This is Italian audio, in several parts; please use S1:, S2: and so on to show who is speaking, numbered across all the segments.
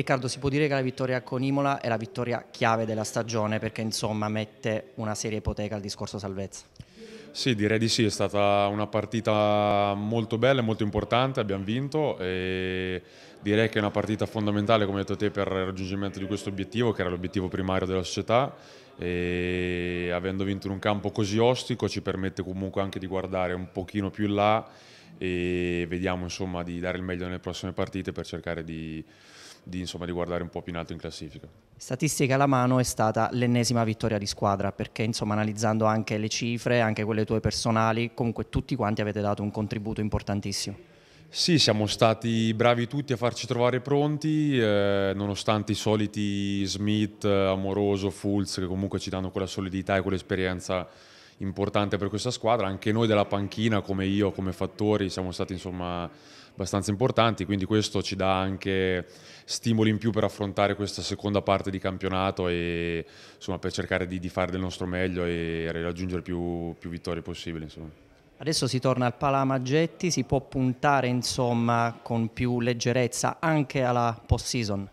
S1: Riccardo, si può dire che la vittoria con Imola è la vittoria chiave della stagione perché insomma mette una serie ipoteca al discorso salvezza?
S2: Sì, direi di sì, è stata una partita molto bella e molto importante, abbiamo vinto e direi che è una partita fondamentale, come hai detto te, per il raggiungimento di questo obiettivo, che era l'obiettivo primario della società e avendo vinto in un campo così ostico ci permette comunque anche di guardare un pochino più in là e vediamo insomma di dare il meglio nelle prossime partite per cercare di, di, insomma, di guardare un po' più in alto in classifica.
S1: Statistica alla mano è stata l'ennesima vittoria di squadra perché insomma analizzando anche le cifre, anche quelle tue personali, comunque tutti quanti avete dato un contributo importantissimo.
S2: Sì, siamo stati bravi tutti a farci trovare pronti, eh, nonostante i soliti Smith, Amoroso, Fulz, che comunque ci danno quella solidità e quell'esperienza importante per questa squadra. Anche noi della panchina, come io, come Fattori, siamo stati insomma abbastanza importanti, quindi questo ci dà anche stimoli in più per affrontare questa seconda parte di campionato e insomma, per cercare di, di, fare del nostro meglio e raggiungere più, più vittorie possibili. Insomma.
S1: Adesso si torna al Palamagetti, si può puntare insomma, con più leggerezza anche alla post-season?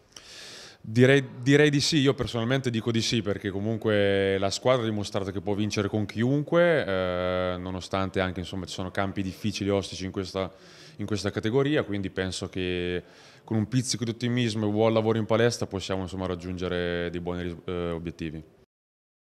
S2: Direi, direi, di sì, io personalmente dico di sì perché comunque la squadra ha dimostrato che può vincere con chiunque, eh, nonostante anche insomma, ci sono campi difficili e ostici in questa, in questa, categoria, quindi penso che con un pizzico di ottimismo e buon lavoro in palestra possiamo insomma, raggiungere dei buoni eh, obiettivi.